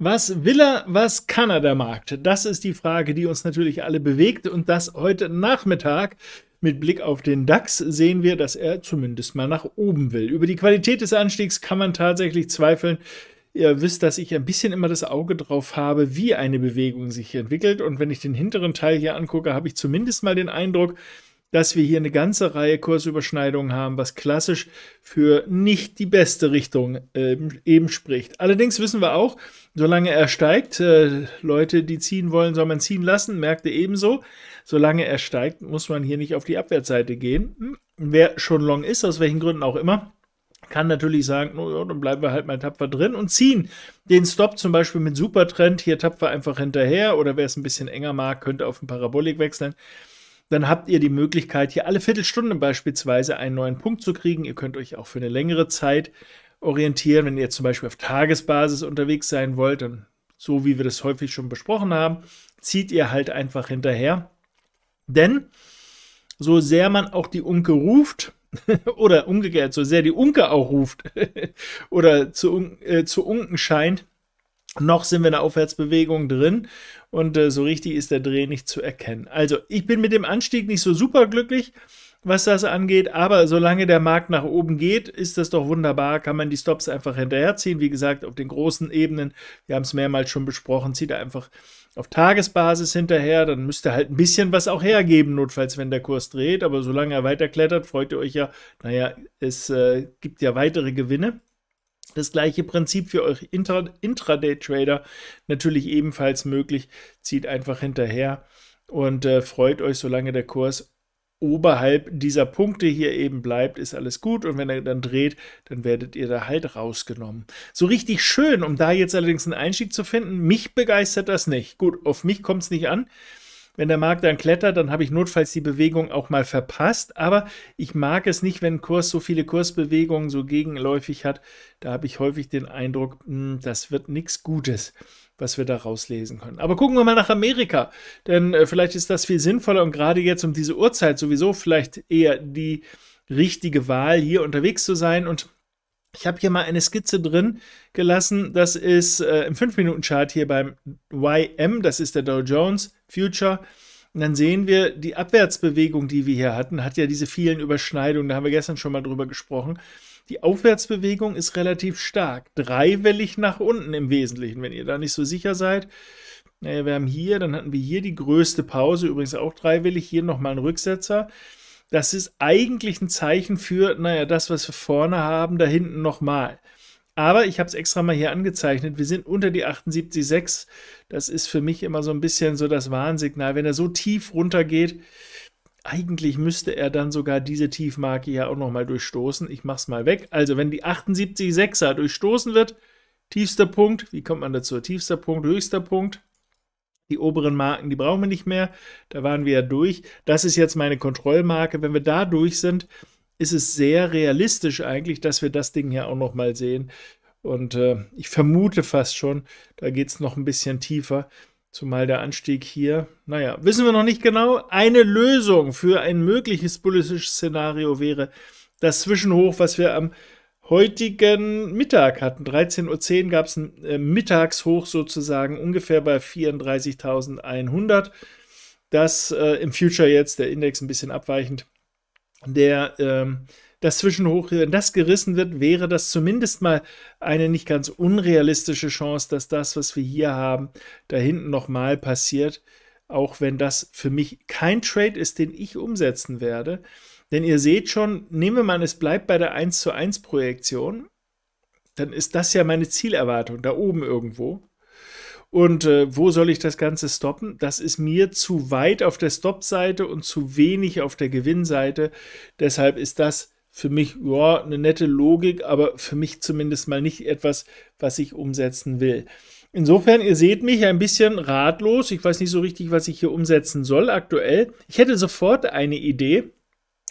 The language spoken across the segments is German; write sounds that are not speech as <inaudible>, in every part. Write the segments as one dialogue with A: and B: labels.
A: Was will er, was kann er der Markt? Das ist die Frage, die uns natürlich alle bewegt und das heute Nachmittag. Mit Blick auf den DAX sehen wir, dass er zumindest mal nach oben will. Über die Qualität des Anstiegs kann man tatsächlich zweifeln. Ihr wisst, dass ich ein bisschen immer das Auge drauf habe, wie eine Bewegung sich entwickelt. Und wenn ich den hinteren Teil hier angucke, habe ich zumindest mal den Eindruck, dass wir hier eine ganze Reihe Kursüberschneidungen haben, was klassisch für nicht die beste Richtung äh, eben spricht. Allerdings wissen wir auch, solange er steigt, äh, Leute, die ziehen wollen, soll man ziehen lassen, Märkte ebenso. Solange er steigt, muss man hier nicht auf die Abwärtsseite gehen. Hm, wer schon long ist, aus welchen Gründen auch immer, kann natürlich sagen, no, oh, dann bleiben wir halt mal tapfer drin und ziehen den Stop zum Beispiel mit Supertrend hier tapfer einfach hinterher oder wer es ein bisschen enger mag, könnte auf den Parabolik wechseln dann habt ihr die Möglichkeit, hier alle Viertelstunde beispielsweise einen neuen Punkt zu kriegen. Ihr könnt euch auch für eine längere Zeit orientieren, wenn ihr zum Beispiel auf Tagesbasis unterwegs sein wollt, dann so wie wir das häufig schon besprochen haben, zieht ihr halt einfach hinterher. Denn so sehr man auch die Unke ruft, <laughs> oder umgekehrt, so sehr die Unke auch ruft <laughs> oder zu, äh, zu unken scheint, noch sind wir in der Aufwärtsbewegung drin und äh, so richtig ist der Dreh nicht zu erkennen. Also, ich bin mit dem Anstieg nicht so super glücklich, was das angeht, aber solange der Markt nach oben geht, ist das doch wunderbar, kann man die Stops einfach hinterherziehen. Wie gesagt, auf den großen Ebenen, wir haben es mehrmals schon besprochen, zieht er einfach auf Tagesbasis hinterher, dann müsst ihr halt ein bisschen was auch hergeben, notfalls, wenn der Kurs dreht, aber solange er weiterklettert, freut ihr euch ja, naja, es äh, gibt ja weitere Gewinne. Das gleiche Prinzip für euch Intraday-Trader natürlich ebenfalls möglich. Zieht einfach hinterher und äh, freut euch, solange der Kurs oberhalb dieser Punkte hier eben bleibt, ist alles gut. Und wenn er dann dreht, dann werdet ihr da halt rausgenommen. So richtig schön, um da jetzt allerdings einen Einstieg zu finden, mich begeistert das nicht. Gut, auf mich kommt es nicht an. Wenn der Markt dann klettert, dann habe ich notfalls die Bewegung auch mal verpasst. Aber ich mag es nicht, wenn ein Kurs so viele Kursbewegungen so gegenläufig hat. Da habe ich häufig den Eindruck, mh, hm, das wird nichts Gutes was wir da rauslesen können. Aber gucken wir mal nach Amerika, denn äh, vielleicht ist das viel sinnvoller und gerade jetzt um diese Uhrzeit sowieso vielleicht eher die richtige Wahl, hier unterwegs zu sein. Und ich habe hier mal eine Skizze drin gelassen. Das ist äh, im 5-Minuten-Chart hier beim YM, das ist der Dow Jones. Future. Und dann sehen wir, die Abwärtsbewegung, die wir hier hatten, hat ja diese vielen Überschneidungen, da haben wir gestern schon mal drüber gesprochen. Die Aufwärtsbewegung ist relativ stark, dreiwellig nach unten im Wesentlichen, wenn ihr da nicht so sicher seid. Naja, wir haben hier, dann hatten wir hier die größte Pause, übrigens auch dreiwillig, hier nochmal ein Rücksetzer. Das ist eigentlich ein Zeichen für, naja, das, was wir vorne haben, da hinten nochmal. Aber ich habe es extra mal hier angezeichnet. Wir sind unter die 78,6. Das ist für mich immer so ein bisschen so das Warnsignal. Wenn er so tief runtergeht, eigentlich müsste er dann sogar diese Tiefmarke ja auch nochmal durchstoßen. Ich mache es mal weg. Also wenn die 78,6er durchstoßen wird, tiefster Punkt, wie kommt man dazu? Tiefster Punkt, höchster Punkt. Die oberen Marken, die brauchen wir nicht mehr. Da waren wir ja durch. Das ist jetzt meine Kontrollmarke. Wenn wir da durch sind, ist es sehr realistisch eigentlich, dass wir das Ding hier auch noch mal sehen. Und äh, ich vermute fast schon, da geht es noch ein bisschen tiefer. Zumal der Anstieg hier, naja, wissen wir noch nicht genau. Eine Lösung für ein mögliches bullisches Szenario wäre das Zwischenhoch, was wir am heutigen Mittag hatten. 13.10 Uhr gab es ein äh, Mittagshoch sozusagen, ungefähr bei 34.100. Das äh, im Future jetzt, der Index ein bisschen abweichend, der ähm, das Zwischenhoch, wenn das gerissen wird, wäre das zumindest mal eine nicht ganz unrealistische Chance, dass das, was wir hier haben, da hinten nochmal passiert. Auch wenn das für mich kein Trade ist, den ich umsetzen werde. Denn ihr seht schon, nehmen wir mal es bleibt bei der 1 zu 1 Projektion, dann ist das ja meine Zielerwartung da oben irgendwo. Und äh, wo soll ich das Ganze stoppen? Das ist mir zu weit auf der Stop-Seite und zu wenig auf der Gewinnseite. Deshalb ist das für mich ja, eine nette Logik, aber für mich zumindest mal nicht etwas, was ich umsetzen will. Insofern, ihr seht mich ein bisschen ratlos. Ich weiß nicht so richtig, was ich hier umsetzen soll aktuell. Ich hätte sofort eine Idee,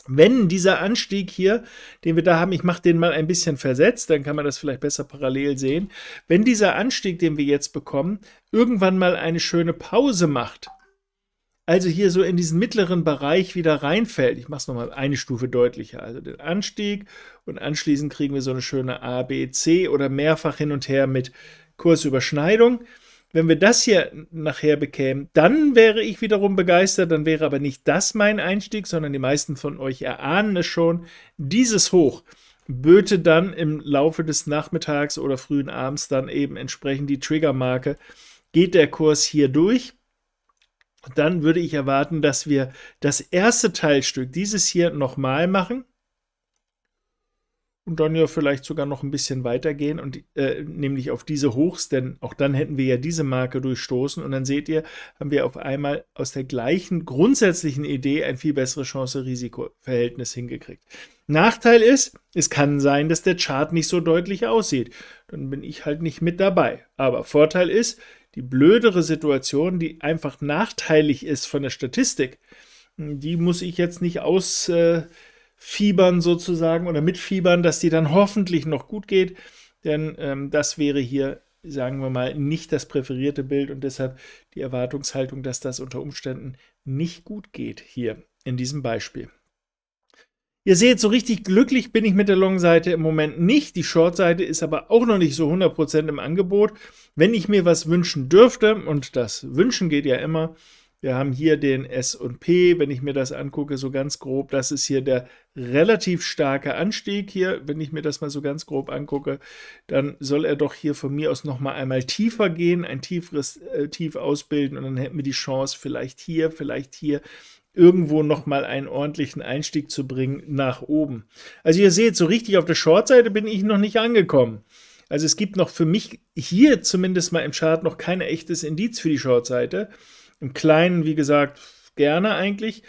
A: wenn dieser Anstieg hier, den wir da haben, ich mache den mal ein bisschen versetzt, dann kann man das vielleicht besser parallel sehen, wenn dieser Anstieg, den wir jetzt bekommen, irgendwann mal eine schöne Pause macht, also hier so in diesen mittleren Bereich wieder reinfällt, ich mache es nochmal eine Stufe deutlicher, also den Anstieg und anschließend kriegen wir so eine schöne A, B, C oder mehrfach hin und her mit Kursüberschneidung, wenn wir das hier nachher bekämen, dann wäre ich wiederum begeistert, dann wäre aber nicht das mein Einstieg, sondern die meisten von euch erahnen es schon, dieses Hoch böte dann im Laufe des Nachmittags oder frühen Abends dann eben entsprechend die Triggermarke. Geht der Kurs hier durch, dann würde ich erwarten, dass wir das erste Teilstück dieses hier nochmal machen und dann ja vielleicht sogar noch ein bisschen weitergehen und äh, nämlich auf diese Hochs, denn auch dann hätten wir ja diese Marke durchstoßen und dann seht ihr, haben wir auf einmal aus der gleichen grundsätzlichen Idee ein viel besseres Chance-Risiko-Verhältnis hingekriegt. Nachteil ist, es kann sein, dass der Chart nicht so deutlich aussieht. Dann bin ich halt nicht mit dabei. Aber Vorteil ist, die blödere Situation, die einfach nachteilig ist von der Statistik, die muss ich jetzt nicht aus äh, fiebern sozusagen oder mitfiebern, dass die dann hoffentlich noch gut geht. Denn ähm, das wäre hier, sagen wir mal, nicht das präferierte Bild und deshalb die Erwartungshaltung, dass das unter Umständen nicht gut geht hier in diesem Beispiel. Ihr seht, so richtig glücklich bin ich mit der Long-Seite im Moment nicht. Die Short-Seite ist aber auch noch nicht so 100% im Angebot. Wenn ich mir was wünschen dürfte, und das Wünschen geht ja immer, wir haben hier den SP, wenn ich mir das angucke, so ganz grob, das ist hier der relativ starke Anstieg hier, wenn ich mir das mal so ganz grob angucke, dann soll er doch hier von mir aus nochmal einmal tiefer gehen, ein tieferes äh, Tief ausbilden und dann hätten wir die Chance, vielleicht hier, vielleicht hier irgendwo nochmal einen ordentlichen Einstieg zu bringen nach oben. Also ihr seht, so richtig auf der Short-Seite bin ich noch nicht angekommen. Also es gibt noch für mich hier zumindest mal im Chart noch kein echtes Indiz für die Short-Seite. Im Kleinen, wie gesagt, gerne eigentlich.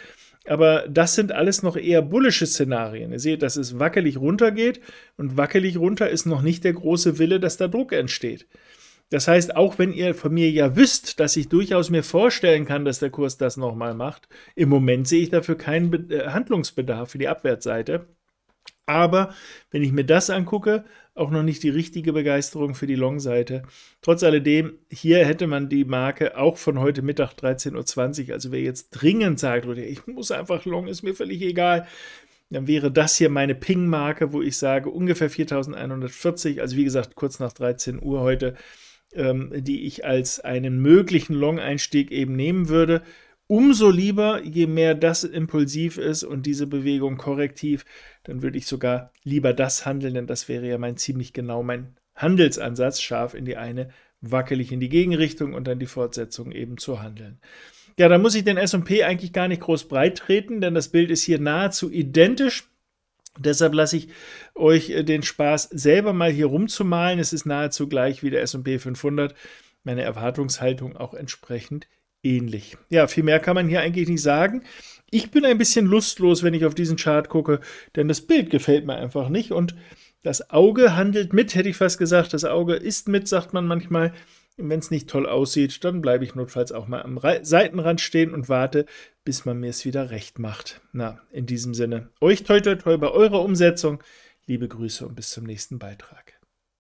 A: Aber das sind alles noch eher bullische Szenarien. Ihr seht, dass es wackelig runtergeht und wackelig runter ist noch nicht der große Wille, dass da Druck entsteht. Das heißt, auch wenn ihr von mir ja wisst, dass ich durchaus mir vorstellen kann, dass der Kurs das nochmal macht, im Moment sehe ich dafür keinen äh, Handlungsbedarf für die Abwärtsseite. Aber wenn ich mir das angucke, auch noch nicht die richtige Begeisterung für die Long-Seite. Trotz alledem, hier hätte man die Marke auch von heute Mittag 13.20 Uhr. Also wer jetzt dringend sagt, Leute, ich muss einfach Long, ist mir völlig egal, dann wäre das hier meine Ping-Marke, wo ich sage ungefähr 4140, also wie gesagt kurz nach 13 Uhr heute, ähm, die ich als einen möglichen Long-Einstieg eben nehmen würde. Umso lieber, je mehr das impulsiv ist und diese Bewegung korrektiv dann würde ich sogar lieber das handeln, denn das wäre ja mein ziemlich genau mein Handelsansatz, scharf in die eine, wackelig in die Gegenrichtung und dann die Fortsetzung eben zu handeln. Ja, da muss ich den S&P eigentlich gar nicht groß breit treten, denn das Bild ist hier nahezu identisch. Deshalb lasse ich euch äh, den Spaß selber mal hier rumzumalen. Es ist nahezu gleich wie der S&P 500. Meine Erwartungshaltung auch entsprechend ähnlich. Ja, viel mehr kann man hier eigentlich nicht sagen. Ich bin ein bisschen lustlos, wenn ich auf diesen Chart gucke, denn das Bild gefällt mir einfach nicht und das Auge handelt mit, hätte ich fast gesagt. Das Auge ist mit, sagt man manchmal. Wenn es nicht toll aussieht, dann bleibe ich notfalls auch mal am Re Seitenrand stehen und warte, bis man mir es wieder recht macht. Na, in diesem Sinne, euch toi toi toi bei eurer Umsetzung. Liebe Grüße und bis zum nächsten Beitrag.